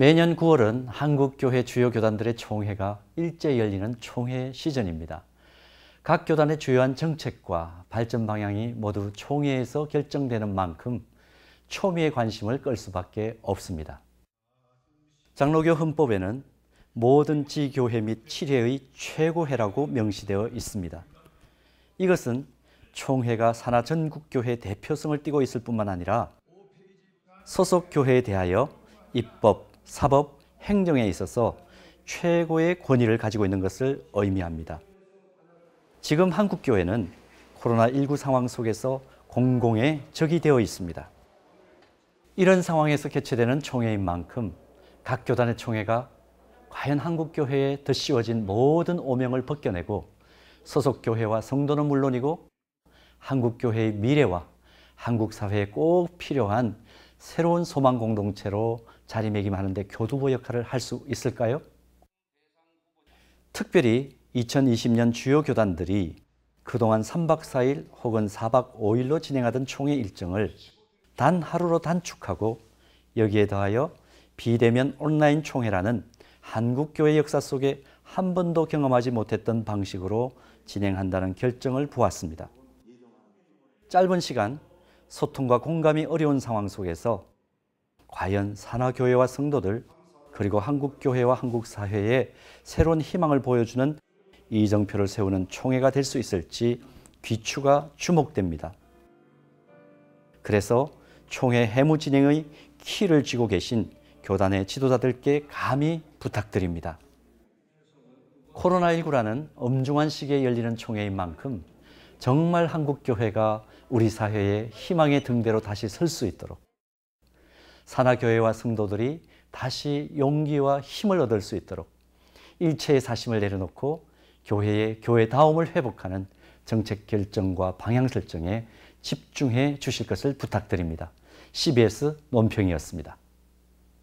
매년 9월은 한국교회 주요 교단들의 총회가 일제 열리는 총회 시즌입니다. 각 교단의 주요한 정책과 발전 방향이 모두 총회에서 결정되는 만큼 초미의 관심을 끌 수밖에 없습니다. 장로교 헌법에는 모든 지교회 및 칠회의 최고회라고 명시되어 있습니다. 이것은 총회가 산하 전국교회 대표성을 띠고 있을 뿐만 아니라 소속 교회에 대하여 입법, 사법, 행정에 있어서 최고의 권위를 가지고 있는 것을 의미합니다. 지금 한국 교회는 코로나19 상황 속에서 공공의 적이 되어 있습니다. 이런 상황에서 개최되는 총회인 만큼 각 교단의 총회가 과연 한국 교회에 드씌워진 모든 오명을 벗겨내고 소속 교회와 성도는 물론이고 한국 교회의 미래와 한국 사회에 꼭 필요한 새로운 소망 공동체로 자리매김하는데 교두보 역할을 할 수 있을까요? 특별히 2020년 주요 교단들이 그동안 3박 4일 혹은 4박 5일로 진행하던 총회 일정을 단 하루로 단축하고 여기에 더하여 비대면 온라인 총회라는 한국교회 역사 속에 한 번도 경험하지 못했던 방식으로 진행한다는 결정을 보았습니다. 짧은 시간 소통과 공감이 어려운 상황 속에서 과연 산하교회와 성도들 그리고 한국교회와 한국사회에 새로운 희망을 보여주는 이정표를 세우는 총회가 될 수 있을지 귀추가 주목됩니다. 그래서 총회 해무 진행의 키를 쥐고 계신 교단의 지도자들께 감히 부탁드립니다. 코로나19라는 엄중한 시기에 열리는 총회인 만큼 정말 한국 교회가 우리 사회의 희망의 등대로 다시 설 수 있도록 산하교회와 성도들이 다시 용기와 힘을 얻을 수 있도록 일체의 사심을 내려놓고 교회의 교회다움을 회복하는 정책 결정과 방향 설정에 집중해 주실 것을 부탁드립니다. CBS 논평이었습니다.